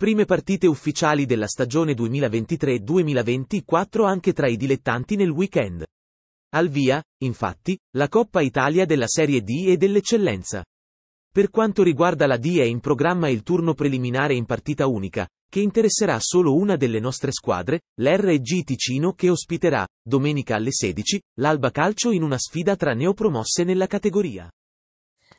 Prime partite ufficiali della stagione 2023-2024 anche tra i dilettanti nel weekend. Al via, infatti, la Coppa Italia della Serie D e dell'Eccellenza. Per quanto riguarda la D è in programma il turno preliminare in partita unica, che interesserà solo una delle nostre squadre, l'RG Ticino che ospiterà, domenica alle 16, l'Alba Calcio in una sfida tra neopromosse nella categoria.